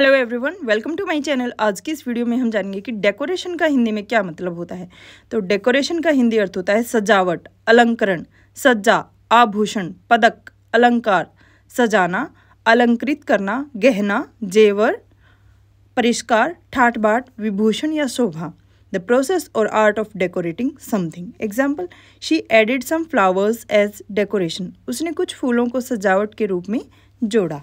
hello everyone welcome to my channel आज की इस वीडियो में हम जानेंगे कि डेकोरेशन का हिंदी में क्या मतलब होता है तो डेकोरेशन का हिंदी अर्थ होता है सजावट अलंकरण सज्जा आभूषण पदक अलंकार सजाना अलंकृत करना गहना जेवर परिष्कार ठाट बाट विभूषण या शोभा द प्रोसेस और art of decorating something example she added some flowers as decoration उसने कुछ फूलों को सजावट के रूप में जोड़ा